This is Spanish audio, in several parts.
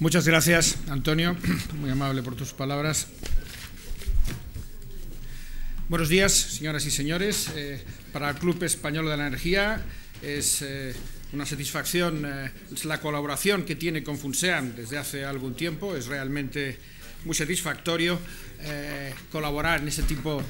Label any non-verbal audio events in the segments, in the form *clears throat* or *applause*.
Muchas gracias, Antonio. Muy amable por tus palabras. Buenos días, señoras y señores. Eh, para el Club Español de la Energía es eh, una satisfacción eh, la colaboración que tiene con FUNSEAN desde hace algún tiempo. Es realmente muy satisfactorio colaborar en ese tipo de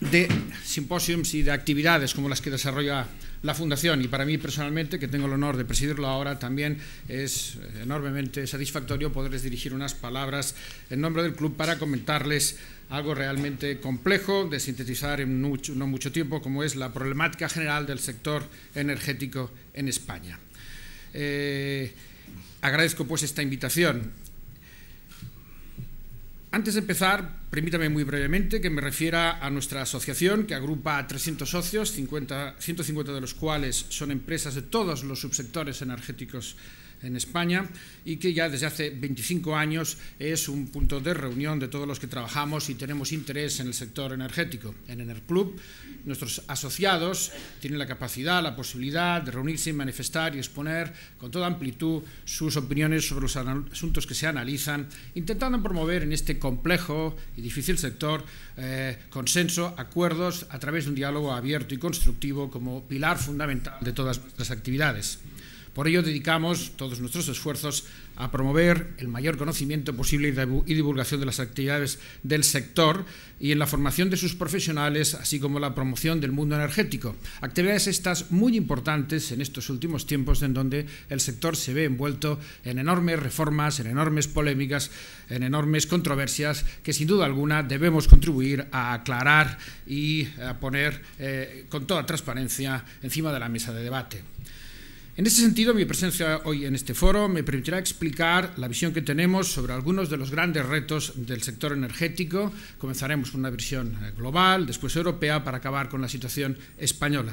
de simposiums y de actividades como las que desarrolla la Fundación y para mí personalmente, que tengo el honor de presidirlo ahora, también es enormemente satisfactorio poderles dirigir unas palabras en nombre del club para comentarles algo realmente complejo de sintetizar en no mucho tiempo, como es la problemática general del sector energético en España. Eh, agradezco pues esta invitación antes de empezar, permítame muy brevemente que me refiera a nuestra asociación, que agrupa a 300 socios, 150 de los cuales son empresas de todos los subsectores energéticos en España y que ya desde hace 25 años es un punto de reunión de todos los que trabajamos y tenemos interés en el sector energético. En Enerclub, nuestros asociados tienen la capacidad, la posibilidad de reunirse, y manifestar y exponer con toda amplitud sus opiniones sobre los asuntos que se analizan, intentando promover en este complejo y difícil sector eh, consenso, acuerdos a través de un diálogo abierto y constructivo como pilar fundamental de todas nuestras actividades. Por ello dedicamos todos nuestros esfuerzos a promover el mayor conocimiento posible y divulgación de las actividades del sector y en la formación de sus profesionales, así como la promoción del mundo energético. Actividades estas muy importantes en estos últimos tiempos en donde el sector se ve envuelto en enormes reformas, en enormes polémicas, en enormes controversias que sin duda alguna debemos contribuir a aclarar y a poner eh, con toda transparencia encima de la mesa de debate. En ese sentido, mi presencia hoy en este foro me permitirá explicar la visión que tenemos sobre algunos de los grandes retos del sector energético. Comenzaremos con una visión eh, global, después europea, para acabar con la situación española.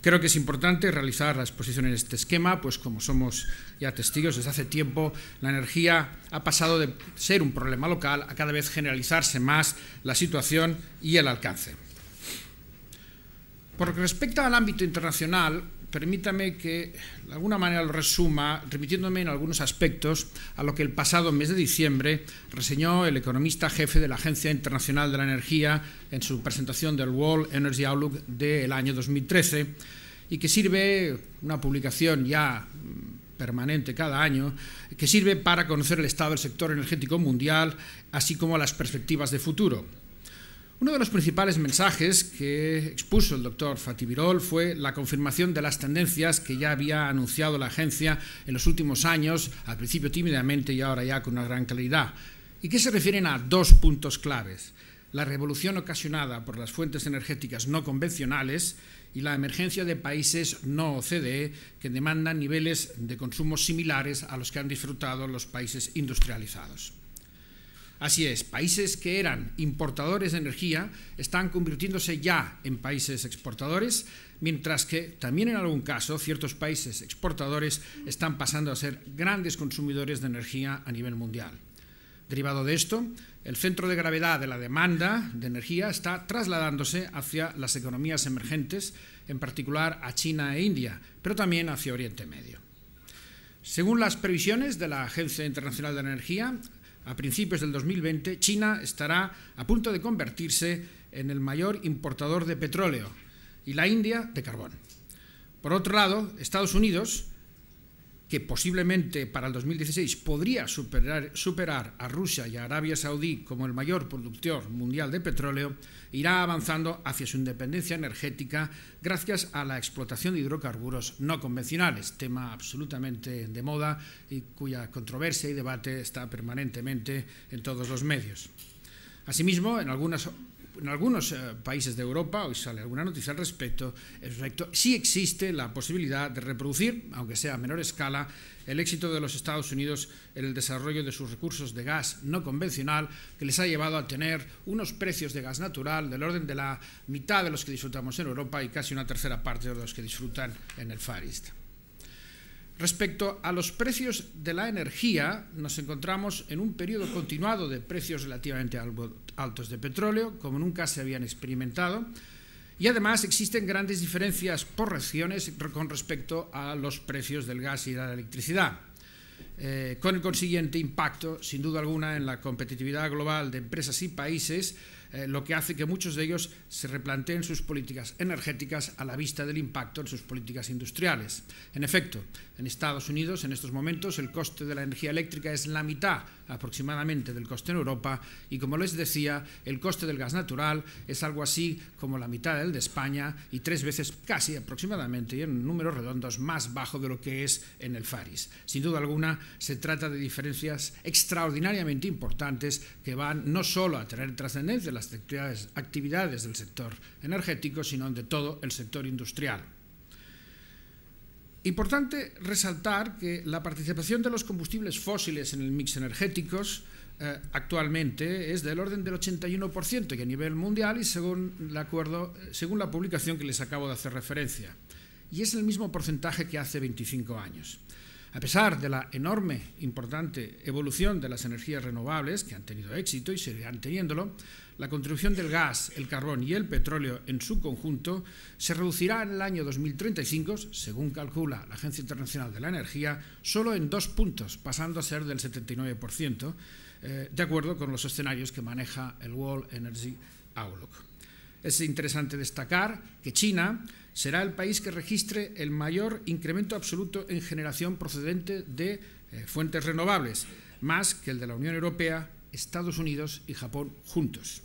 Creo que es importante realizar la exposición en este esquema, pues como somos ya testigos desde hace tiempo, la energía ha pasado de ser un problema local a cada vez generalizarse más la situación y el alcance. Por lo que respecta al ámbito internacional, permítame que de alguna manera lo resuma, remitiéndome en algunos aspectos a lo que el pasado mes de diciembre reseñó el economista jefe de la Agencia Internacional de la Energía en su presentación del World Energy Outlook del año 2013 y que sirve, una publicación ya mm, permanente cada año, que sirve para conocer el estado del sector energético mundial, así como las perspectivas de futuro. Uno de los principales mensajes que expuso el doctor Fatibirol fue la confirmación de las tendencias que ya había anunciado la agencia en los últimos años, al principio tímidamente y ahora ya con una gran claridad, y que se refieren a dos puntos claves, la revolución ocasionada por las fuentes energéticas no convencionales y la emergencia de países no OCDE que demandan niveles de consumo similares a los que han disfrutado los países industrializados. Así es, países que eran importadores de energía están convirtiéndose ya en países exportadores, mientras que también en algún caso ciertos países exportadores están pasando a ser grandes consumidores de energía a nivel mundial. Derivado de esto, el centro de gravedad de la demanda de energía está trasladándose hacia las economías emergentes, en particular a China e India, pero también hacia Oriente Medio. Según las previsiones de la Agencia Internacional de Energía, a principios del 2020, China estará a punto de convertirse en el mayor importador de petróleo y la India de carbón. Por otro lado, Estados Unidos que posiblemente para el 2016 podría superar, superar a Rusia y a Arabia Saudí como el mayor productor mundial de petróleo, irá avanzando hacia su independencia energética gracias a la explotación de hidrocarburos no convencionales, tema absolutamente de moda y cuya controversia y debate está permanentemente en todos los medios. Asimismo, en algunas en algunos eh, países de Europa, hoy sale alguna noticia al respecto, respecto, sí existe la posibilidad de reproducir, aunque sea a menor escala, el éxito de los Estados Unidos en el desarrollo de sus recursos de gas no convencional, que les ha llevado a tener unos precios de gas natural del orden de la mitad de los que disfrutamos en Europa y casi una tercera parte de los que disfrutan en el Far East. Respecto a los precios de la energía, nos encontramos en un periodo continuado de precios relativamente altos de petróleo, como nunca se habían experimentado, y además existen grandes diferencias por regiones con respecto a los precios del gas y de la electricidad, eh, con el consiguiente impacto, sin duda alguna, en la competitividad global de empresas y países eh, lo que hace que muchos de ellos se replanteen sus políticas energéticas a la vista del impacto en sus políticas industriales. En efecto, en Estados Unidos en estos momentos el coste de la energía eléctrica es la mitad aproximadamente del coste en Europa y como les decía, el coste del gas natural es algo así como la mitad del de España y tres veces casi aproximadamente y en números redondos más bajo de lo que es en el Faris. Sin duda alguna, se trata de diferencias extraordinariamente importantes que van no solo a tener trascendencia las actividades, del sector energético, sino de todo el sector industrial. Importante resaltar que la participación de los combustibles fósiles en el mix energético... Eh, actualmente es del orden del 81% y a nivel mundial y según, eh, según la publicación que les acabo de hacer referencia. Y es el mismo porcentaje que hace 25 años. A pesar de la enorme, importante evolución de las energías renovables, que han tenido éxito y seguirán teniéndolo, la contribución del gas, el carbón y el petróleo en su conjunto se reducirá en el año 2035, según calcula la Agencia Internacional de la Energía, solo en dos puntos, pasando a ser del 79%, eh, de acuerdo con los escenarios que maneja el World Energy Outlook. Es interesante destacar que China será el país que registre el mayor incremento absoluto en generación procedente de eh, fuentes renovables, más que el de la Unión Europea, Estados Unidos y Japón juntos.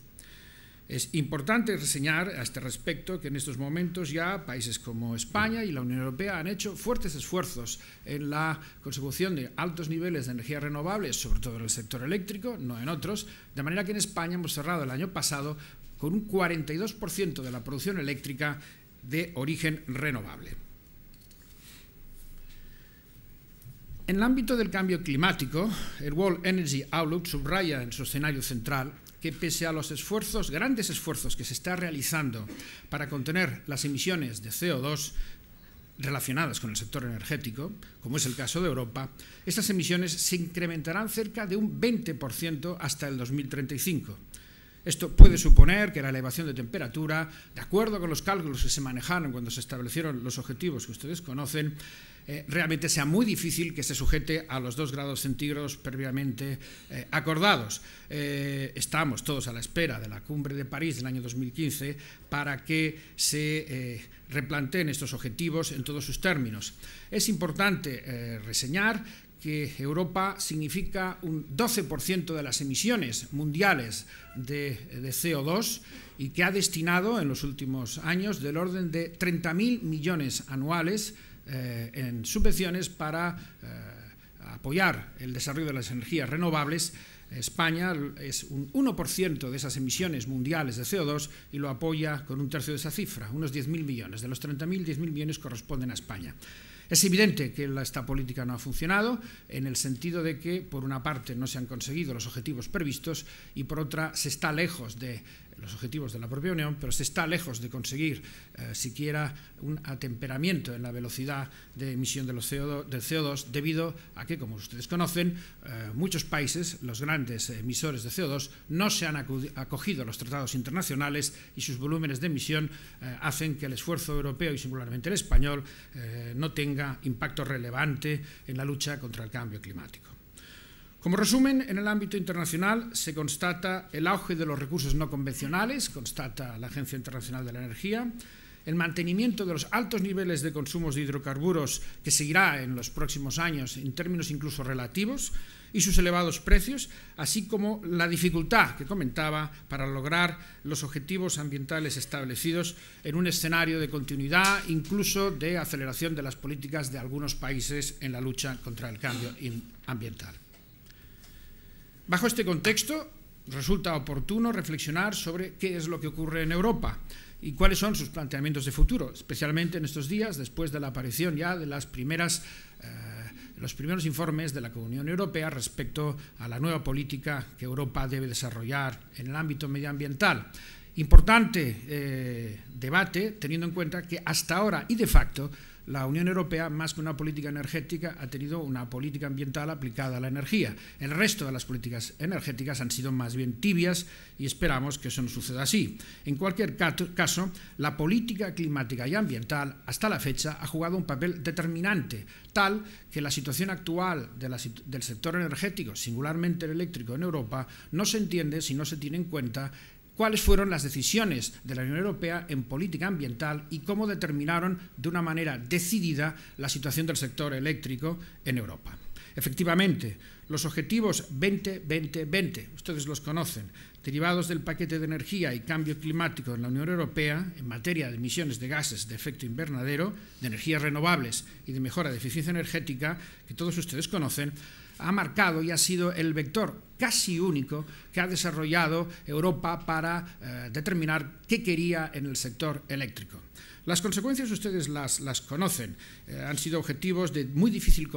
Es importante reseñar a este respecto que en estos momentos ya países como España y la Unión Europea han hecho fuertes esfuerzos en la consecución de altos niveles de energía renovables, sobre todo en el sector eléctrico, no en otros, de manera que en España hemos cerrado el año pasado con un 42% de la producción eléctrica de origen renovable. En el ámbito del cambio climático, el World Energy Outlook subraya en su escenario central que pese a los esfuerzos, grandes esfuerzos que se está realizando para contener las emisiones de CO2 relacionadas con el sector energético, como es el caso de Europa, estas emisiones se incrementarán cerca de un 20% hasta el 2035 esto puede suponer que la elevación de temperatura, de acuerdo con los cálculos que se manejaron cuando se establecieron los objetivos que ustedes conocen, eh, realmente sea muy difícil que se sujete a los 2 grados centígrados previamente eh, acordados. Eh, estamos todos a la espera de la cumbre de París del año 2015 para que se replanteen estos objetivos en todos sus términos. Es importante reseñar que Europa significa un 12% de las emisiones mundiales de, CO2 y que ha destinado en los últimos años del orden de 30.000 millones anuales eh, en subvenciones para eh, apoyar el desarrollo de las energías renovables. España es un 1% de esas emisiones mundiales de CO2 y lo apoya con un tercio de esa cifra, unos 10.000 millones. De los 30.000, 10.000 millones corresponden a España. Es evidente que esta política no ha funcionado en el sentido de que, por una parte, no se han conseguido los objetivos previstos y, por otra, se está lejos de los objetivos de la propia Unión, pero se está lejos de conseguir eh, siquiera un atemperamiento en la velocidad de emisión de los CO2, del CO2 debido a que, como ustedes conocen, eh, muchos países, los grandes emisores de CO2, no se han acogido a los tratados internacionales y sus volúmenes de emisión eh, hacen que el esfuerzo europeo y singularmente el español no tenga impacto relevante en la lucha contra el cambio climático. Como resumen, en el ámbito internacional se constata el auge de los recursos no convencionales, constata la Agencia Internacional de la Energía, el mantenimiento de los altos niveles de consumos de hidrocarburos que seguirá en los próximos años en términos incluso relativos y sus elevados precios, así como la dificultad que comentaba para lograr los objetivos ambientales establecidos en un escenario de continuidad, incluso de aceleración de las políticas de algunos países en la lucha contra el cambio ambiental. Bajo este contexto, resulta oportuno reflexionar sobre qué es lo que ocurre en Europa y cuáles son sus planteamientos de futuro, especialmente en estos días, después de la aparición ya de las primeras, eh, los primeros informes de la Unión Europea respecto a la nueva política que Europa debe desarrollar en el ámbito medioambiental. Importante eh, debate, teniendo en cuenta que hasta ahora y de facto la Unión Europea, más que una política energética, ha tenido una política ambiental aplicada a la energía. El resto de las políticas energéticas han sido más bien tibias y esperamos que eso no suceda así. En cualquier caso, la política climática y ambiental hasta la fecha ha jugado un papel determinante, tal que la situación actual del sector energético, singularmente el eléctrico en Europa, no se entiende si no se tiene en cuenta cuáles fueron las decisiones de la Unión Europea en política ambiental y cómo determinaron de una manera decidida la situación del sector eléctrico en Europa. Efectivamente, los objetivos 20-20-20, ustedes los conocen, derivados del paquete de energía y cambio climático en la Unión Europea en materia de emisiones de gases de efecto invernadero, de energías renovables y de mejora de eficiencia energética, que todos ustedes conocen, ha marcado y ha sido el vector casi único que ha desarrollado Europa para eh, determinar qué quería en el sector eléctrico. Las consecuencias ustedes las, conocen, eh, han sido objetivos de muy difícil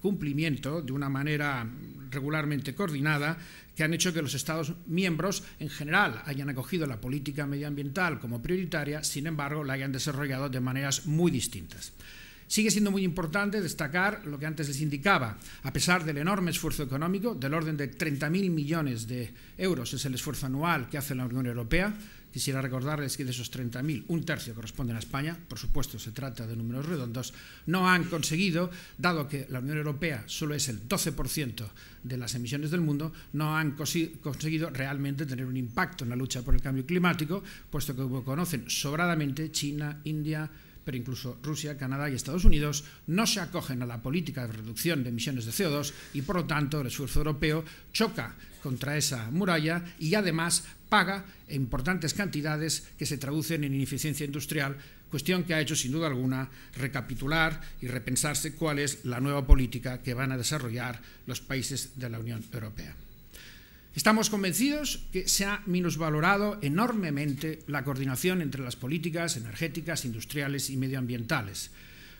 cumplimiento de una manera regularmente coordinada que han hecho que los Estados miembros en general hayan acogido la política medioambiental como prioritaria, sin embargo la hayan desarrollado de maneras muy distintas. Sigue siendo muy importante destacar lo que antes les indicaba. A pesar del enorme esfuerzo económico, del orden de 30.000 millones de euros es el esfuerzo anual que hace la Unión Europea, Quisiera recordarles que de esos 30.000, un tercio corresponde a España, por supuesto se trata de números redondos, no han conseguido, dado que la Unión Europea solo es el 12% de las emisiones del mundo, no han conseguido realmente tener un impacto en la lucha por el cambio climático, puesto que, conocen sobradamente, China, India, pero incluso Rusia, Canadá y Estados Unidos no se acogen a la política de reducción de emisiones de CO2 y por lo tanto el esfuerzo europeo choca contra esa muralla y además paga importantes cantidades que se traducen en ineficiencia industrial, cuestión que ha hecho sin duda alguna recapitular y repensarse cuál es la nueva política que van a desarrollar los países de la Unión Europea. Estamos convencidos que se ha minusvalorado enormemente la coordinación entre las políticas energéticas, industriales y medioambientales.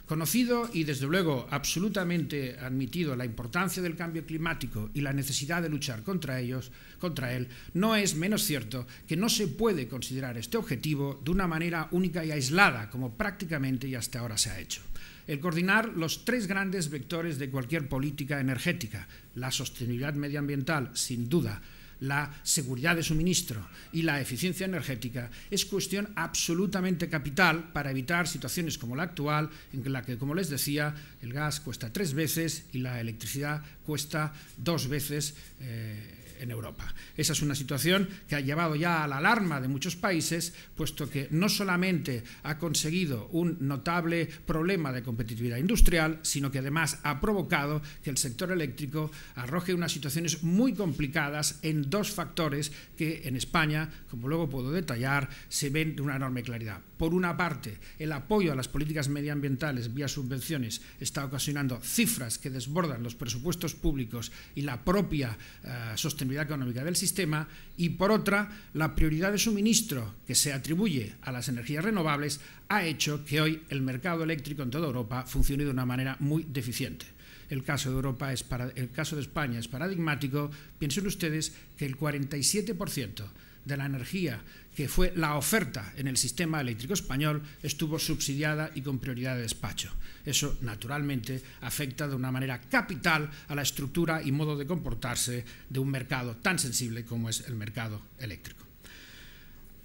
Conocido y, desde luego, absolutamente admitido la importancia del cambio climático y la necesidad de luchar contra, ellos, contra él, no es menos cierto que no se puede considerar este objetivo de una manera única y aislada, como prácticamente y hasta ahora se ha hecho el coordinar los tres grandes vectores de cualquier política energética, la sostenibilidad medioambiental, sin duda, la seguridad de suministro y la eficiencia energética es cuestión absolutamente capital para evitar situaciones como la actual, en la que, como les decía, el gas cuesta tres veces y la electricidad cuesta dos veces. Eh, en Europa. Esa es una situación que ha llevado ya a la alarma de muchos países, puesto que no solamente ha conseguido un notable problema de competitividad industrial, sino que además ha provocado que el sector eléctrico arroje unas situaciones muy complicadas en dos factores que en España, como luego puedo detallar, se ven de una enorme claridad por una parte, el apoyo a las políticas medioambientales vía subvenciones está ocasionando cifras que desbordan los presupuestos públicos y la propia eh, sostenibilidad económica del sistema, y por otra, la prioridad de suministro que se atribuye a las energías renovables ha hecho que hoy el mercado eléctrico en toda Europa funcione de una manera muy deficiente. El caso de Europa es para, el caso de España es paradigmático. Piensen ustedes que el 47% de la energía, que fue la oferta en el sistema eléctrico español, estuvo subsidiada y con prioridad de despacho. Eso, naturalmente, afecta de una manera capital a la estructura y modo de comportarse de un mercado tan sensible como es el mercado eléctrico.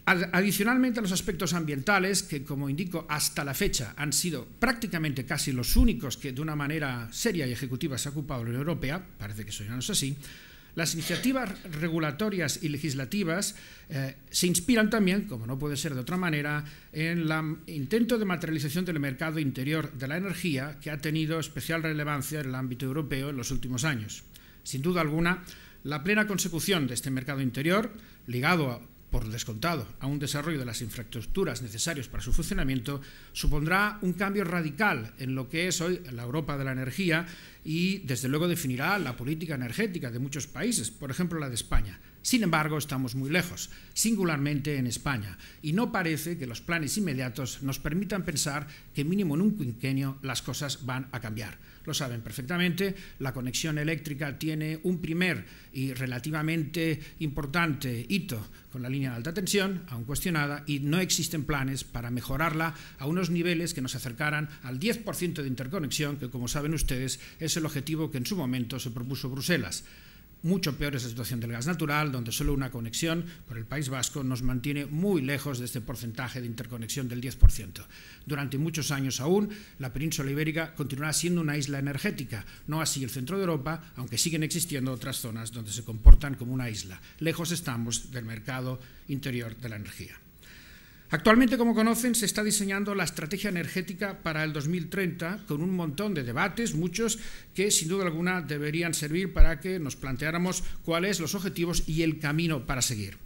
Adicionalmente los aspectos ambientales, que como indico hasta la fecha han sido prácticamente casi los únicos que de una manera seria y ejecutiva se ha ocupado la Unión Europea, parece que eso ya no es así, las iniciativas regulatorias y legislativas eh, se inspiran también, como no puede ser de otra manera, en el intento de materialización del mercado interior de la energía que ha tenido especial relevancia en el ámbito europeo en los últimos años. Sin duda alguna, la plena consecución de este mercado interior, ligado a por descontado, a un desarrollo de las infraestructuras necesarias para su funcionamiento, supondrá un cambio radical en lo que es hoy la Europa de la energía y, desde luego, definirá la política energética de muchos países, por ejemplo, la de España. Sin embargo, estamos muy lejos, singularmente en España, y no parece que los planes inmediatos nos permitan pensar que mínimo en un quinquenio las cosas van a cambiar lo saben perfectamente. La conexión eléctrica tiene un primer y relativamente importante hito con la línea de alta tensión, aún cuestionada, y no existen planes para mejorarla a unos niveles que nos acercaran al 10% de interconexión, que como saben ustedes es el objetivo que en su momento se propuso Bruselas mucho peor es la situación del gas natural, donde solo una conexión por el País Vasco nos mantiene muy lejos de este porcentaje de interconexión del 10%. Durante muchos años aún, la península ibérica continuará siendo una isla energética, no así el centro de Europa, aunque siguen existiendo otras zonas donde se comportan como una isla. Lejos estamos del mercado interior de la energía. Actualmente, como conocen, se está diseñando la estrategia energética para el 2030 con un montón de debates, muchos que sin duda alguna deberían servir para que nos planteáramos cuáles los objetivos y el camino para seguir.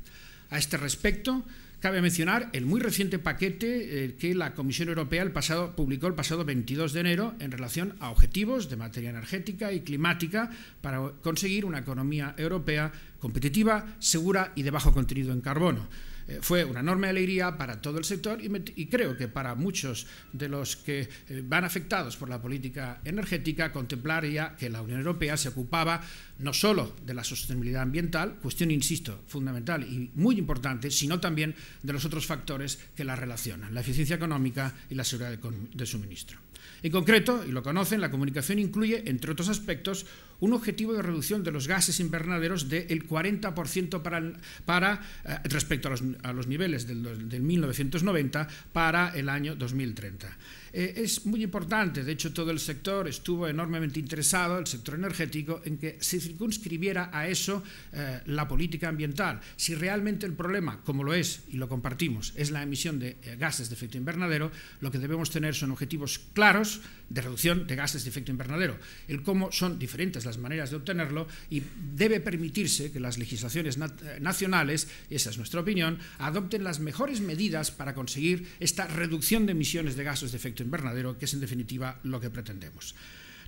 A este respecto, cabe mencionar el muy reciente paquete eh, que la Comisión Europea publicó el pasado 22 de enero en relación a objetivos de materia energética y climática para conseguir una economía europea competitiva, segura y de bajo contenido en carbono. Eh, fue una enorme alegría para todo el sector y, creo que para muchos de los que eh, van afectados por la política energética, contemplar que la Unión Europea se ocupaba no solo de la sostenibilidad ambiental, cuestión, insisto, fundamental y muy importante, sino también de los otros factores que la relacionan, la eficiencia económica y la seguridad de suministro. En concreto, y lo conocen, la comunicación incluye, entre otros aspectos, un objetivo de reducción de los gases invernaderos del 40% para, para eh, respecto a los, niveles del, del 1990 para el año 2030. Eh, es muy importante, de hecho todo el sector estuvo enormemente interesado, el sector energético, en que se circunscribiera a eso eh, la política ambiental. Si realmente el problema, como lo es y lo compartimos, es la emisión de eh, gases de efecto invernadero, lo que debemos tener son objetivos claros de reducción de gases de efecto invernadero. El cómo son diferentes las maneras de obtenerlo y debe permitirse que las legislaciones nacionales, esa es nuestra opinión, adopten las mejores medidas para conseguir esta reducción de emisiones de gases de efecto invernadero, que es en definitiva lo que pretendemos.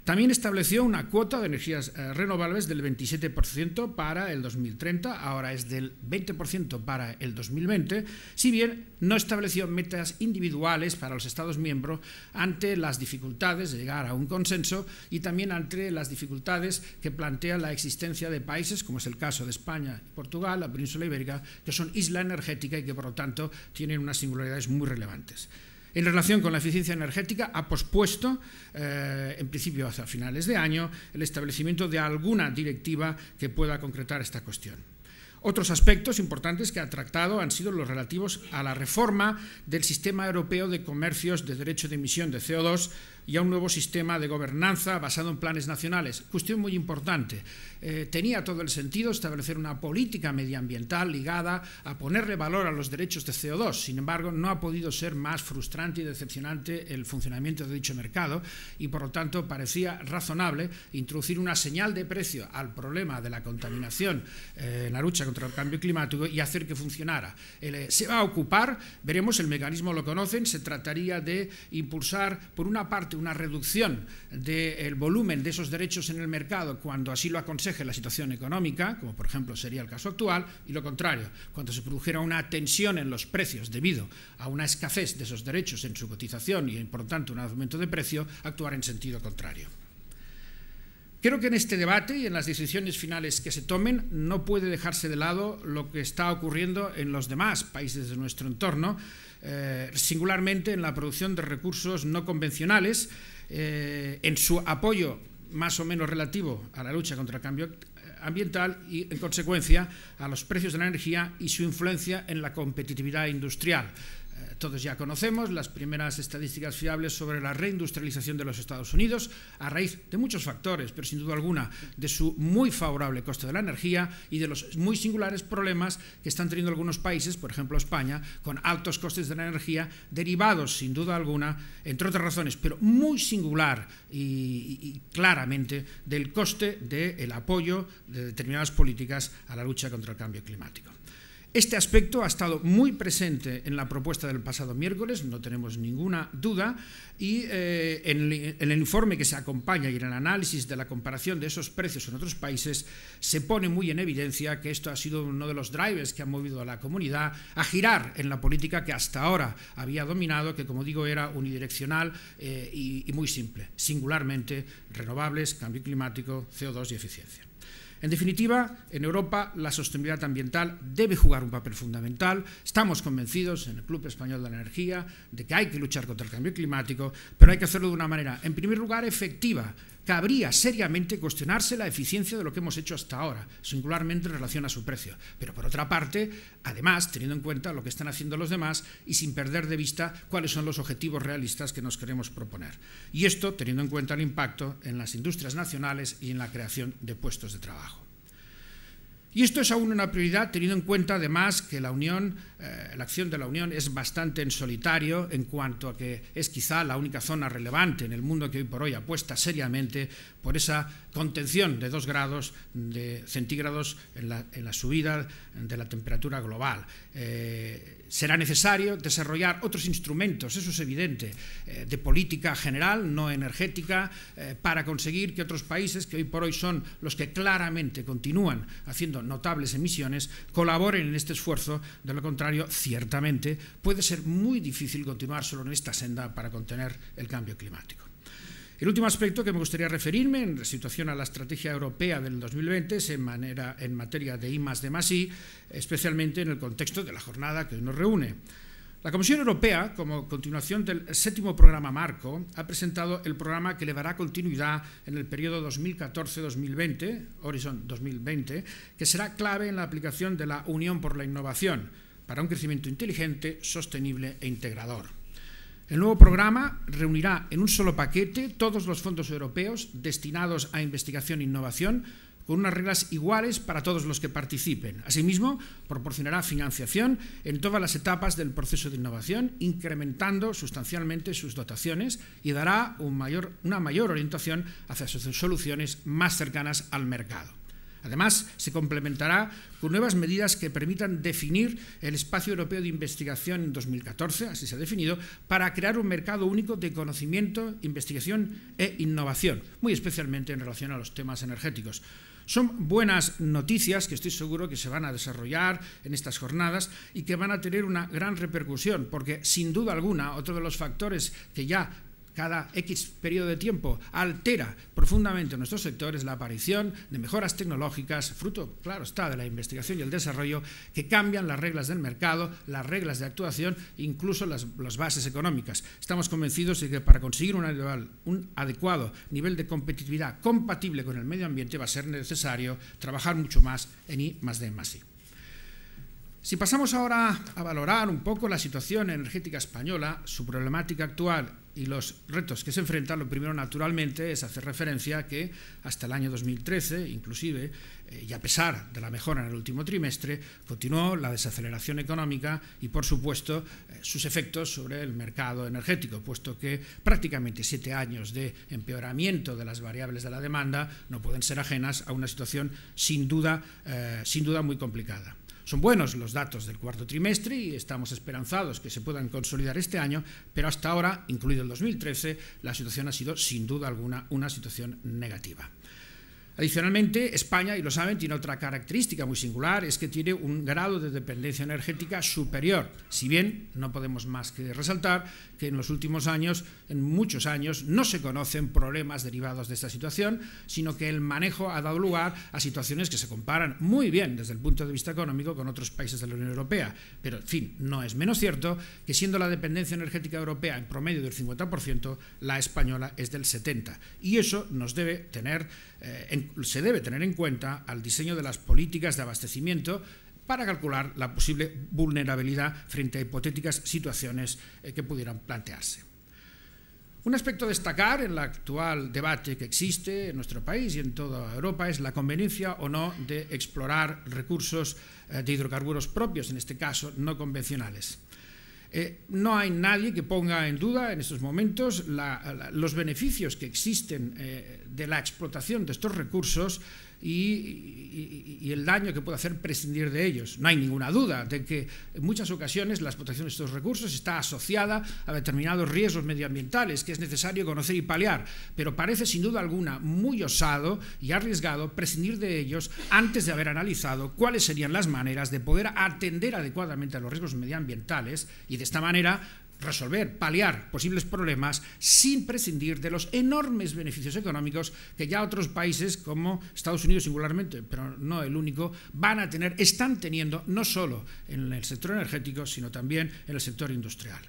También estableció una cuota de energías eh, renovables del 27% para el 2030, ahora es del 20% para el 2020, si bien no estableció metas individuales para los Estados miembros ante las dificultades de llegar a un consenso y también ante las dificultades que plantea la existencia de países, como es el caso de España y Portugal, la península ibérica, que son isla energética y que por lo tanto tienen unas singularidades muy relevantes. En relación con la eficiencia energética, ha pospuesto, eh, en principio hasta finales de año, el establecimiento de alguna directiva que pueda concretar esta cuestión. Otros aspectos importantes que ha tratado han sido los relativos a la reforma del sistema europeo de comercios de derecho de emisión de CO2 y a un nuevo sistema de gobernanza basado en planes nacionales. Cuestión muy importante. Eh, tenía todo el sentido establecer una política medioambiental ligada a ponerle valor a los derechos de CO2. Sin embargo, no ha podido ser más frustrante y decepcionante el funcionamiento de dicho mercado y, por lo tanto, parecía razonable introducir una señal de precio al problema de la contaminación en eh, la lucha contra el cambio climático y hacer que funcionara. Eh, se va a ocupar, veremos, el mecanismo lo conocen, se trataría de impulsar, por una parte, una reducción del volumen de esos derechos en el mercado cuando así lo aconseja en la situación económica, como por ejemplo sería el caso actual, y lo contrario, cuando se produjera una tensión en los precios debido a una escasez de esos derechos en su cotización y, por tanto, un aumento de precio, actuar en sentido contrario. Creo que en este debate y en las decisiones finales que se tomen no puede dejarse de lado lo que está ocurriendo en los demás países de nuestro entorno, eh, singularmente en la producción de recursos no convencionales, eh, en su apoyo más o menos relativo a la lucha contra el cambio ambiental y, en consecuencia, a los precios de la energía y su influencia en la competitividad industrial todos ya conocemos las primeras estadísticas fiables sobre la reindustrialización de los Estados Unidos a raíz de muchos factores, pero sin duda alguna de su muy favorable coste de la energía y de los muy singulares problemas que están teniendo algunos países, por ejemplo España, con altos costes de la energía derivados sin duda alguna, entre otras razones, pero muy singular y, claramente del coste del apoyo de determinadas políticas a la lucha contra el cambio climático. Este aspecto ha estado muy presente en la propuesta del pasado miércoles, no tenemos ninguna duda, y eh, en, el, informe que se acompaña y en el análisis de la comparación de esos precios en otros países, se pone muy en evidencia que esto ha sido uno de los drivers que ha movido a la comunidad a girar en la política que hasta ahora había dominado, que como digo era unidireccional eh, y muy simple, singularmente renovables, cambio climático, CO2 y eficiencia. En definitiva, en Europa la sostenibilidad ambiental debe jugar un papel fundamental. Estamos convencidos en el Club Español de la Energía de que hay que luchar contra el cambio climático, pero hay que hacerlo de una manera, en primer lugar, efectiva, cabría seriamente cuestionarse la eficiencia de lo que hemos hecho hasta ahora, singularmente en relación a su precio. Pero por otra parte, además, teniendo en cuenta lo que están haciendo los demás y sin perder de vista cuáles son los objetivos realistas que nos queremos proponer. Y esto teniendo en cuenta el impacto en las industrias nacionales y en la creación de puestos de trabajo. Y esto es aún una prioridad teniendo en cuenta además que la Unión, eh, la acción de la Unión es bastante en solitario en cuanto a que es quizá la única zona relevante en el mundo que hoy por hoy apuesta seriamente por esa contención de 2 grados de centígrados en la, subida de la temperatura global. Eh, será necesario desarrollar otros instrumentos, eso es evidente, eh, de política general, no energética, eh, para conseguir que otros países, que hoy por hoy son los que claramente continúan haciendo notables emisiones, colaboren en este esfuerzo. De lo contrario, ciertamente, puede ser muy difícil continuar solo en esta senda para contener el cambio climático. El último aspecto que me gustaría referirme en situación a la estrategia europea del 2020 es en, en materia de I, especialmente en el contexto de la jornada que nos reúne. La Comisión Europea, como continuación del séptimo programa marco, ha presentado el programa que le dará continuidad en el periodo 2014-2020, Horizon 2020, que será clave en la aplicación de la Unión por la Innovación para un crecimiento inteligente, sostenible e integrador. El nuevo programa reunirá en un solo paquete todos los fondos europeos destinados a investigación e innovación con unas reglas iguales para todos los que participen. Asimismo, proporcionará financiación en todas las etapas del proceso de innovación, incrementando sustancialmente sus dotaciones y dará una mayor orientación hacia soluciones más cercanas al mercado. Además, se complementará con nuevas medidas que permitan definir el espacio europeo de investigación en 2014, así se ha definido, para crear un mercado único de conocimiento, investigación e innovación, muy especialmente en relación a los temas energéticos. Son buenas noticias que estoy seguro que se van a desarrollar en estas jornadas y que van a tener una gran repercusión, porque sin duda alguna otro de los factores que ya cada X periodo de tiempo altera profundamente nuestros sectores, la aparición de mejoras tecnológicas, fruto, claro está, de la investigación y el desarrollo, que cambian las reglas del mercado, las reglas de actuación, incluso las, bases económicas. Estamos convencidos de que para conseguir un, adecuado nivel de competitividad compatible con el medio ambiente va a ser necesario trabajar mucho más en I más D I. Si pasamos ahora a valorar un poco la situación energética española, su problemática actual y los retos que se enfrentan, lo primero naturalmente es hacer referencia a que hasta el año 2013, inclusive, eh, y a pesar de la mejora en el último trimestre, continuó la desaceleración económica y, por supuesto, eh, sus efectos sobre el mercado energético, puesto que prácticamente siete años de empeoramiento de las variables de la demanda no pueden ser ajenas a una situación sin duda, eh, sin duda muy complicada. Son buenos los datos del cuarto trimestre y estamos esperanzados que se puedan consolidar este año, pero hasta ahora, incluido el 2013, la situación ha sido sin duda alguna una situación negativa. Adicionalmente, España, y lo saben, tiene otra característica muy singular, es que tiene un grado de dependencia energética superior, si bien no podemos más que resaltar que en los últimos años, en muchos años, no se conocen problemas derivados de esta situación, sino que el manejo ha dado lugar a situaciones que se comparan muy bien desde el punto de vista económico con otros países de la Unión Europea. Pero, en fin, no es menos cierto que siendo la dependencia energética europea en promedio del 50%, la española es del 70%. Y eso nos debe tener eh, en se debe tener en cuenta al diseño de las políticas de abastecimiento para calcular la posible vulnerabilidad frente a hipotéticas situaciones eh, que pudieran plantearse. Un aspecto a destacar en el actual debate que existe en nuestro país y en toda Europa es la conveniencia o no de explorar recursos eh, de hidrocarburos propios, en este caso no convencionales. Eh, no hay nadie que ponga en duda en estos momentos los beneficios que existen eh, de la explotación de estos recursos y, el daño que puede hacer prescindir de ellos. No hay ninguna duda de que en muchas ocasiones la explotación de estos recursos está asociada a determinados riesgos medioambientales que es necesario conocer y paliar, pero parece sin duda alguna muy osado y arriesgado prescindir de ellos antes de haber analizado cuáles serían las maneras de poder atender adecuadamente a los riesgos medioambientales y de esta manera resolver, paliar posibles problemas sin prescindir de los enormes beneficios económicos que ya otros países como Estados Unidos singularmente, pero no el único, van a tener, están teniendo no solo en el sector energético, sino también en el sector industrial.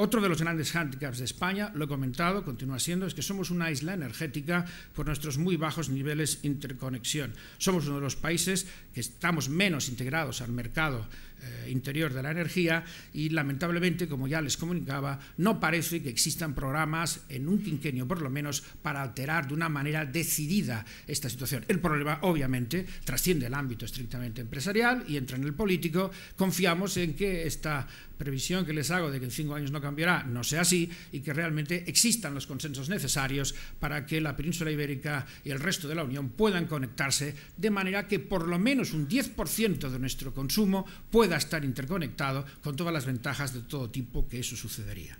Otro de los grandes hándicaps de España, lo he comentado, continúa siendo, es que somos una isla energética por nuestros muy bajos niveles de interconexión. Somos uno de los países que estamos menos integrados al mercado eh, interior de la Energía y lamentablemente, como ya les comunicaba, no parece que existan programas en un quinquenio por lo menos para alterar de una manera decidida esta situación. El problema obviamente trasciende el ámbito estrictamente empresarial y entra en el político. Confiamos en que esta previsión que les hago de que en cinco años no cambiará no sea así y que realmente existan los consensos necesarios para que la península ibérica y el resto de la Unión puedan conectarse de manera que por lo menos un 10% de nuestro consumo pueda pueda estar interconectado con todas las ventajas de todo tipo que eso sucedería.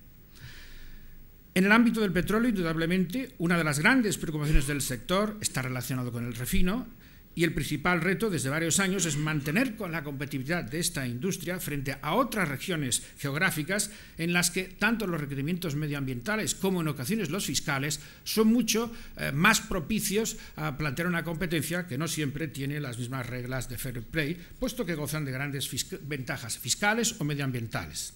En el ámbito del petróleo, indudablemente, una de las grandes preocupaciones del sector está relacionado con el refino, y el principal reto desde varios años es mantener con la competitividad de esta industria frente a otras regiones geográficas en las que tanto los requerimientos medioambientales como en ocasiones los fiscales son mucho eh, más propicios a plantear una competencia que no siempre tiene las mismas reglas de fair play, puesto que gozan de grandes ventajas fiscales o medioambientales.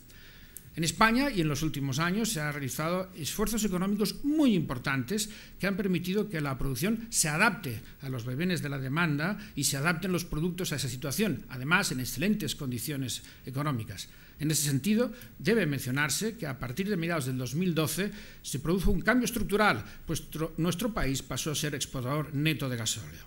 En España y en los últimos años se han realizado esfuerzos económicos muy importantes que han permitido que la producción se adapte a los vaivenes de la demanda y se adapten los productos a esa situación, además en excelentes condiciones económicas. En ese sentido, debe mencionarse que a partir de mediados del 2012 se produjo un cambio estructural, pues nuestro país pasó a ser exportador neto de gasóleo.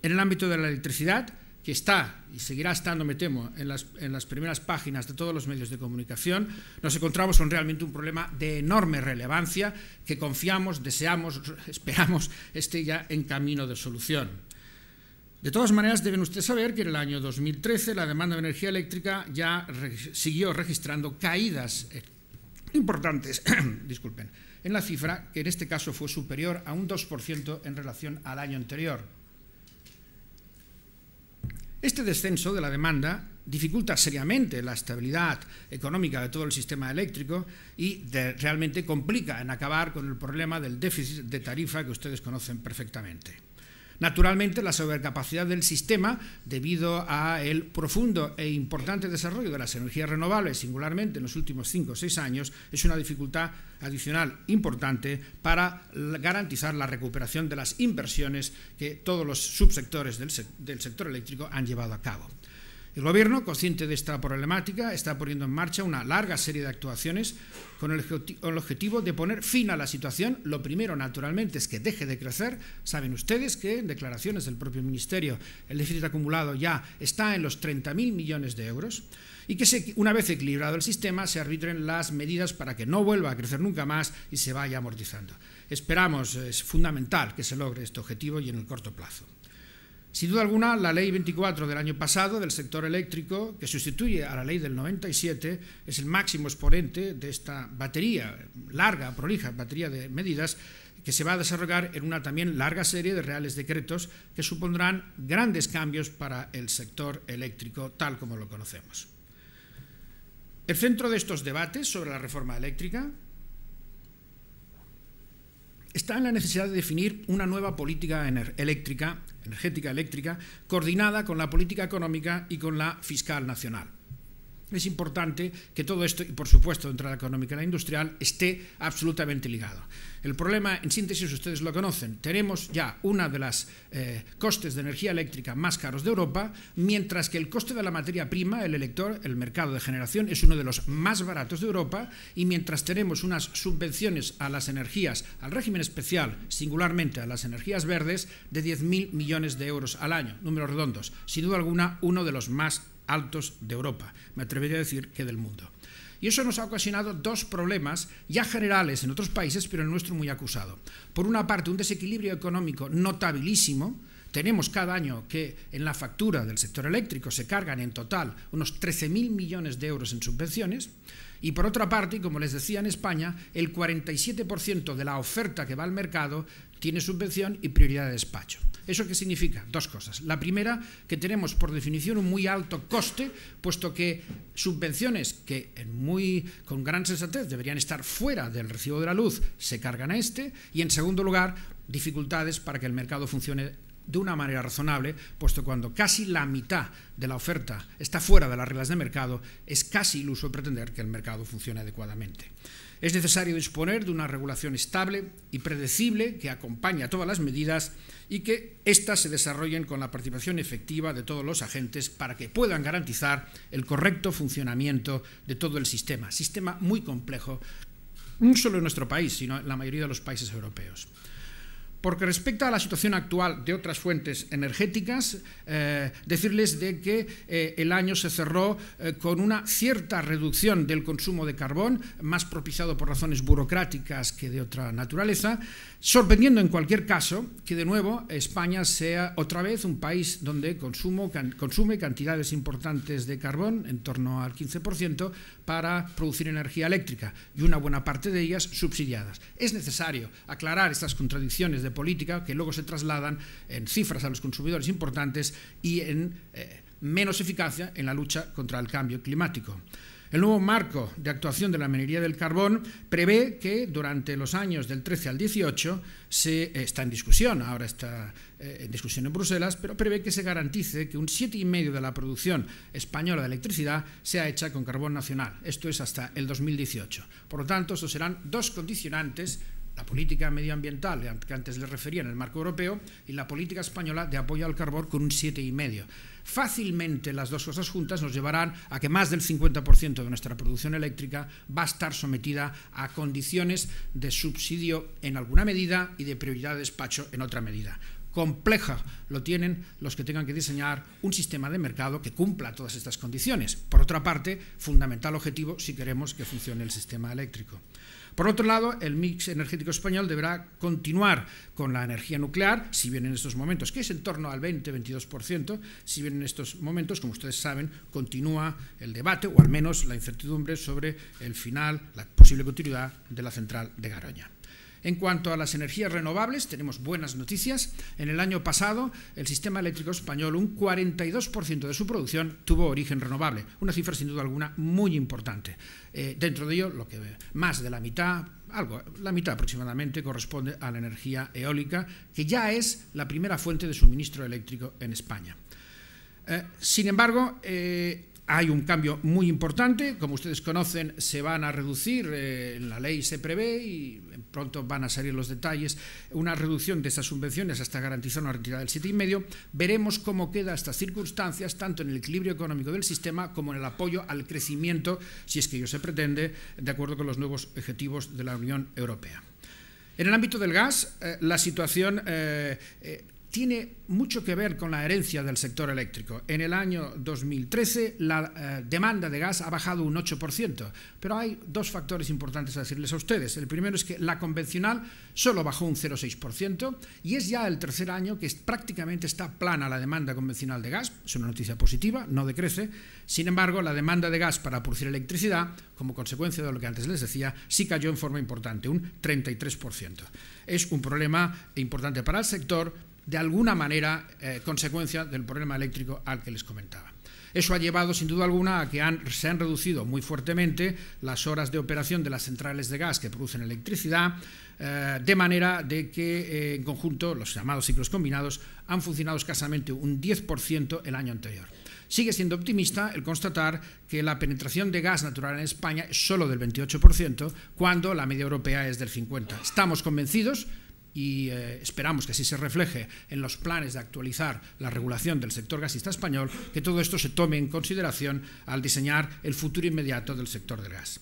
En el ámbito de la electricidad, que está y seguirá estando, me temo, en las, primeras páginas de todos los medios de comunicación, nos encontramos con realmente un problema de enorme relevancia que confiamos, deseamos, *laughs* esperamos esté ya en camino de solución. De todas maneras, deben ustedes saber que en el año 2013 la demanda de energía eléctrica ya siguió registrando caídas eh, importantes *clears throat* disculpen, en la cifra, que en este caso fue superior a un 2% en relación al año anterior. Este descenso de la demanda dificulta seriamente la estabilidad económica de todo el sistema eléctrico y realmente complica en acabar con el problema del déficit de tarifa que ustedes conocen perfectamente. Naturalmente, la sobrecapacidad del sistema, debido al profundo e importante desarrollo de las energías renovables, singularmente en los últimos cinco o seis años, es una dificultad adicional importante para garantizar la recuperación de las inversiones que todos los subsectores del sector eléctrico han llevado a cabo. El Gobierno, consciente de esta problemática, está poniendo en marcha una larga serie de actuaciones con el, objetivo de poner fin a la situación. Lo primero, naturalmente, es que deje de crecer. Saben ustedes que, en declaraciones del propio Ministerio, el déficit acumulado ya está en los 30.000 millones de euros y que una vez equilibrado el sistema se arbitren las medidas para que no vuelva a crecer nunca más y se vaya amortizando. Esperamos, es fundamental que se logre este objetivo y en el corto plazo. Sin duda alguna, la Ley 24 del año pasado del sector eléctrico, que sustituye a la Ley del 97, es el máximo exponente de esta batería larga, prolija, batería de medidas que se va a desarrollar en una también larga serie de reales decretos que supondrán grandes cambios para el sector eléctrico tal como lo conocemos. El centro de estos debates sobre la reforma eléctrica está en la necesidad de definir una nueva política eléctrica, energética eléctrica, coordinada con la política económica y con la fiscal nacional es importante que todo esto, y por supuesto entre la económica y la industrial, esté absolutamente ligado. El problema, en síntesis, ustedes lo conocen. Tenemos ya una de las eh, costes de energía eléctrica más caros de Europa, mientras que el coste de la materia prima, el elector, el mercado de generación, es uno de los más baratos de Europa, y mientras tenemos unas subvenciones a las energías, al régimen especial, singularmente a las energías verdes, de 10.000 millones de euros al año, números redondos, sin duda alguna uno de los más altos de Europa, me atrevería a decir que del mundo. Y eso nos ha ocasionado dos problemas ya generales en otros países, pero en nuestro muy acusado. Por una parte, un desequilibrio económico notabilísimo. Tenemos cada año que en la factura del sector eléctrico se cargan en total unos 13.000 millones de euros en subvenciones. Y por otra parte, como les decía en España, el 47% de la oferta que va al mercado tiene subvención y prioridad de despacho. ¿Eso qué significa? Dos cosas. La primera, que tenemos por definición un muy alto coste, puesto que subvenciones que muy, con gran sensatez deberían estar fuera del recibo de la luz se cargan a este. Y en segundo lugar, dificultades para que el mercado funcione de una manera razonable, puesto cuando casi la mitad de la oferta está fuera de las reglas de mercado, es casi iluso pretender que el mercado funcione adecuadamente. Es necesario disponer de una regulación estable y predecible que acompañe a todas las medidas y que éstas se desarrollen con la participación efectiva de todos los agentes para que puedan garantizar el correcto funcionamiento de todo el sistema. Sistema muy complejo, no solo en nuestro país, sino en la mayoría de los países europeos. Porque respecto a la situación actual de otras fuentes energéticas, eh, decirles de que eh, el año se cerró eh, con una cierta reducción del consumo de carbón, más propiciado por razones burocráticas que de otra naturaleza, sorprendiendo en cualquier caso que de nuevo España sea otra vez un país donde consume cantidades importantes de carbón, en torno al 15%, para producir energía eléctrica y una buena parte de ellas subsidiadas. Es necesario aclarar estas contradicciones de política que luego se trasladan en cifras a los consumidores importantes y en eh, menos eficacia en la lucha contra el cambio climático. El nuevo marco de actuación de la minería del carbón prevé que durante los años del 13 al 18 se eh, está en discusión, ahora está eh, en discusión en Bruselas, pero prevé que se garantice que un y medio de la producción española de electricidad sea hecha con carbón nacional. Esto es hasta el 2018. Por lo tanto, estos serán dos condicionantes la política medioambiental, eh, que antes le refería en el marco europeo, y la política española de apoyo al carbón con un 7,5. Fácilmente las dos cosas juntas nos llevarán a que más del 50% de nuestra producción eléctrica va a estar sometida a condiciones de subsidio en alguna medida y de prioridad de despacho en otra medida compleja lo tienen los que tengan que diseñar un sistema de mercado que cumpla todas estas condiciones. Por otra parte, fundamental objetivo si queremos que funcione el sistema eléctrico. Por otro lado, el mix energético español deberá continuar con la energía nuclear, si bien en estos momentos, que es en torno al 20-22%, si bien en estos momentos, como ustedes saben, continúa el debate o al menos la incertidumbre sobre el final, la posible continuidad de la central de Garoña. En cuanto a las energías renovables, tenemos buenas noticias. En el año pasado, el sistema eléctrico español, un 42% de su producción tuvo origen renovable, una cifra sin duda alguna muy importante. Eh, dentro de ello, lo que más de la mitad, algo, la mitad aproximadamente corresponde a la energía eólica, que ya es la primera fuente de suministro eléctrico en España. Eh, sin embargo, eh, hay un cambio muy importante, como ustedes conocen, se van a reducir, en eh, la ley se prevé y eh, pronto van a salir los detalles, una reducción de esas subvenciones hasta garantizar una retirada del 7,5. Veremos cómo queda estas circunstancias, tanto en el equilibrio económico del sistema como en el apoyo al crecimiento, si es que ello se pretende, de acuerdo con los nuevos objetivos de la Unión Europea. En el ámbito del gas, eh, la situación tiene mucho que ver con la herencia del sector eléctrico. En el año 2013 la eh, demanda de gas ha bajado un 8%, pero hay dos factores importantes a decirles a ustedes. El primero es que la convencional solo bajó un 0,6% y es ya el tercer año que prácticamente está plana la demanda convencional de gas. Es una noticia positiva, no decrece. Sin embargo, la demanda de gas para producir electricidad, como consecuencia de lo que antes les decía, sí cayó en forma importante, un 33%. Es un problema importante para el sector de alguna manera eh, consecuencia del problema eléctrico al que les comentaba. Eso ha llevado, sin duda alguna, a que se han reducido muy fuertemente las horas de operación de las centrales de gas que producen electricidad, eh, de manera de que, eh, en conjunto, los llamados ciclos combinados han funcionado escasamente un 10% el año anterior. Sigue siendo optimista el constatar que la penetración de gas natural en España es solo del 28%, cuando la media europea es del 50%. Estamos convencidos y eh, esperamos que así se refleje en los planes de actualizar la regulación del sector gasista español, que todo esto se tome en consideración al diseñar el futuro inmediato del sector del gas.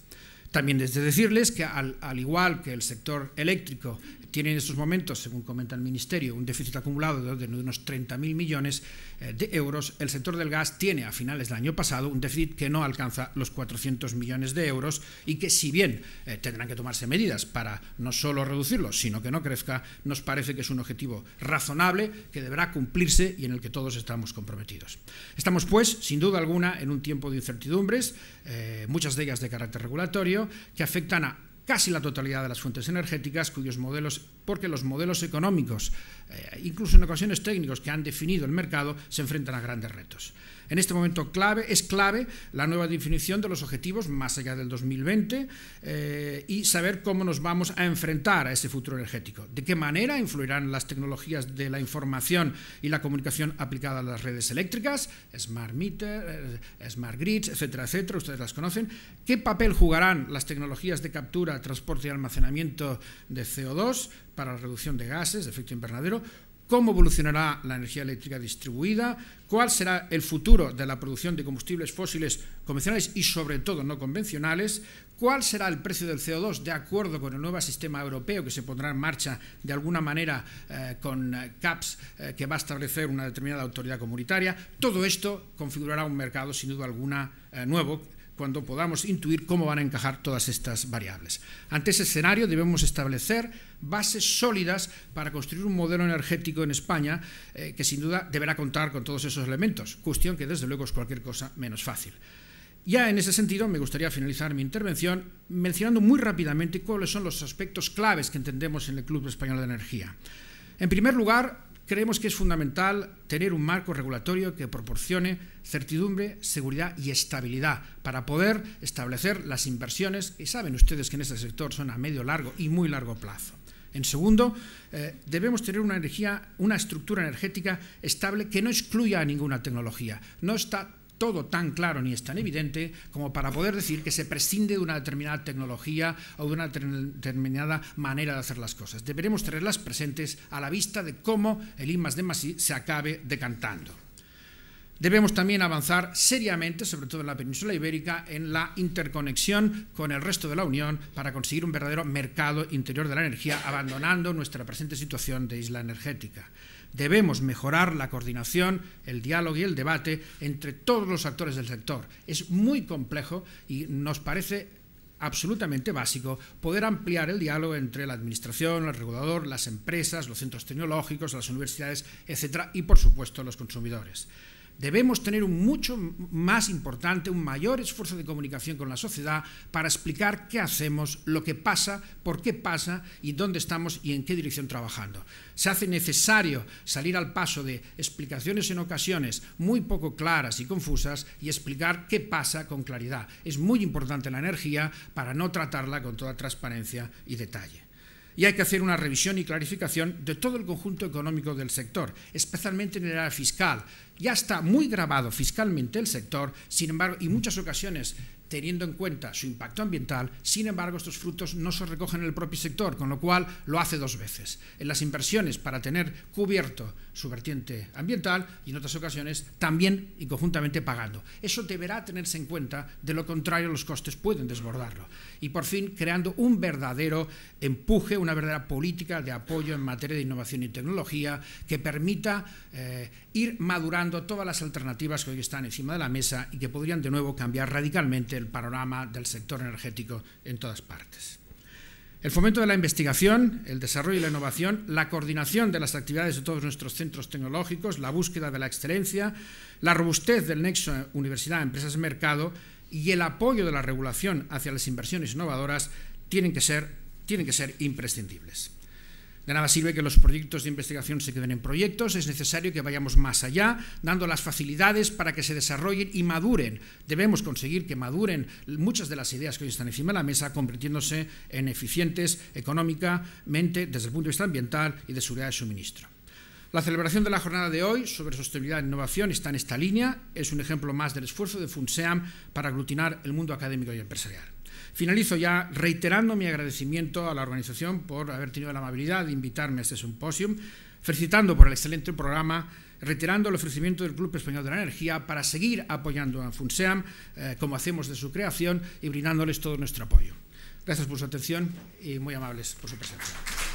También desde decirles que al, igual que el sector eléctrico tiene en estos momentos, según comenta el Ministerio, un déficit acumulado de unos 30.000 millones eh, de euros, el sector del gas tiene a finales del año pasado un déficit que no alcanza los 400 millones de euros y que si bien eh, tendrán que tomarse medidas para no solo reducirlo, sino que no crezca, nos parece que es un objetivo razonable que deberá cumplirse y en el que todos estamos comprometidos. Estamos pues, sin duda alguna, en un tiempo de incertidumbres, eh, muchas de ellas de carácter regulatorio, que afectan a casi la totalidad de las fuentes energéticas cuyos modelos porque los modelos económicos, eh, incluso en ocasiones técnicos que han definido el mercado, se enfrentan a grandes retos. En este momento clave es clave la nueva definición de los objetivos más allá del 2020 eh, y saber cómo nos vamos a enfrentar a ese futuro energético, de qué manera influirán las tecnologías de la información y la comunicación aplicada a las redes eléctricas, smart meter, eh, smart grids, etcétera, etcétera, ustedes las conocen, qué papel jugarán las tecnologías de captura, transporte y almacenamiento de CO2 para la reducción de gases de efecto invernadero, cómo evolucionará la energía eléctrica distribuida, cuál será el futuro de la producción de combustibles fósiles convencionales y sobre todo no convencionales, cuál será el precio del CO2 de acuerdo con el nuevo sistema europeo que se pondrá en marcha de alguna manera eh, con eh, CAPS eh, que va a establecer una determinada autoridad comunitaria. Todo esto configurará un mercado sin duda alguna nuevo cuando podamos intuir cómo van a encajar todas estas variables. Ante ese escenario debemos establecer bases sólidas para construir un modelo energético en España eh, que sin duda deberá contar con todos esos elementos, cuestión que desde luego es cualquier cosa menos fácil. Ya en ese sentido, me gustaría finalizar mi intervención mencionando muy rápidamente cuáles son los aspectos claves que entendemos en el Club Español de Energía. En primer lugar, Creemos que es fundamental tener un marco regulatorio que proporcione certidumbre, seguridad y estabilidad para poder establecer las inversiones, y saben ustedes que en este sector son a medio, largo y muy largo plazo. En segundo, eh, debemos tener una energía, una estructura energética estable que no excluya a ninguna tecnología. No está todo tan claro ni es tan evidente como para poder decir que se prescinde de una determinada tecnología o de una determinada manera de hacer las cosas. Deberemos tenerlas presentes a la vista de cómo el I más D se acabe decantando. Debemos también avanzar seriamente, sobre todo en la península ibérica, en la interconexión con el resto de la Unión para conseguir un verdadero mercado interior de la energía, abandonando nuestra presente situación de isla energética debemos mejorar la coordinación, el diálogo y el debate entre todos los actores del sector. Es muy complejo y nos parece absolutamente básico poder ampliar el diálogo entre la administración, el regulador, las empresas, los centros tecnológicos, las universidades, etcétera, y por supuesto los consumidores. Debemos tener un mucho más importante, un mayor esfuerzo de comunicación con la sociedad para explicar qué hacemos, lo que pasa, por qué pasa y dónde estamos y en qué dirección trabajando. Se hace necesario salir al paso de explicaciones en ocasiones muy poco claras y confusas y explicar qué pasa con claridad. Es muy importante la energía para no tratarla con toda transparencia y detalle y hay que hacer una revisión y clarificación de todo el conjunto económico del sector, especialmente en el área fiscal. Ya está muy grabado fiscalmente el sector, sin embargo, y muchas ocasiones teniendo en cuenta su impacto ambiental, sin embargo estos frutos no se recogen en el propio sector, con lo cual lo hace dos veces, en las inversiones para tener cubierto su vertiente ambiental y en otras ocasiones también y conjuntamente pagando. Eso deberá tenerse en cuenta, de lo contrario los costes pueden desbordarlo. Y por fin, creando un verdadero empuje, una verdadera política de apoyo en materia de innovación y tecnología que permita eh, ir madurando todas las alternativas que hoy están encima de la mesa y que podrían de nuevo cambiar radicalmente el panorama del sector energético en todas partes. El fomento de la investigación, el desarrollo y la innovación, la coordinación de las actividades de todos nuestros centros tecnológicos, la búsqueda de la excelencia, la robustez del nexo universidad-empresas-mercado y el apoyo de la regulación hacia las inversiones innovadoras tienen que ser, tienen que ser imprescindibles. De nada sirve que los proyectos de investigación se queden en proyectos, es necesario que vayamos más allá, dando las facilidades para que se desarrollen y maduren. Debemos conseguir que maduren muchas de las ideas que hoy están encima de la mesa, convirtiéndose en eficientes económicamente desde el punto de vista ambiental y de seguridad de suministro. La celebración de la jornada de hoy sobre sostenibilidad e innovación está en esta línea, es un ejemplo más del esfuerzo de FUNSEAM para aglutinar el mundo académico y empresarial. Finalizo ya reiterando mi agradecimiento a la organización por haber tenido la amabilidad de invitarme a este simposio, felicitando por el excelente programa reiterando el ofrecimiento del Club Español de la Energía para seguir apoyando a FUNSEAM eh, como hacemos de su creación y brindándoles todo nuestro apoyo. Gracias por su atención y muy amables por su presencia.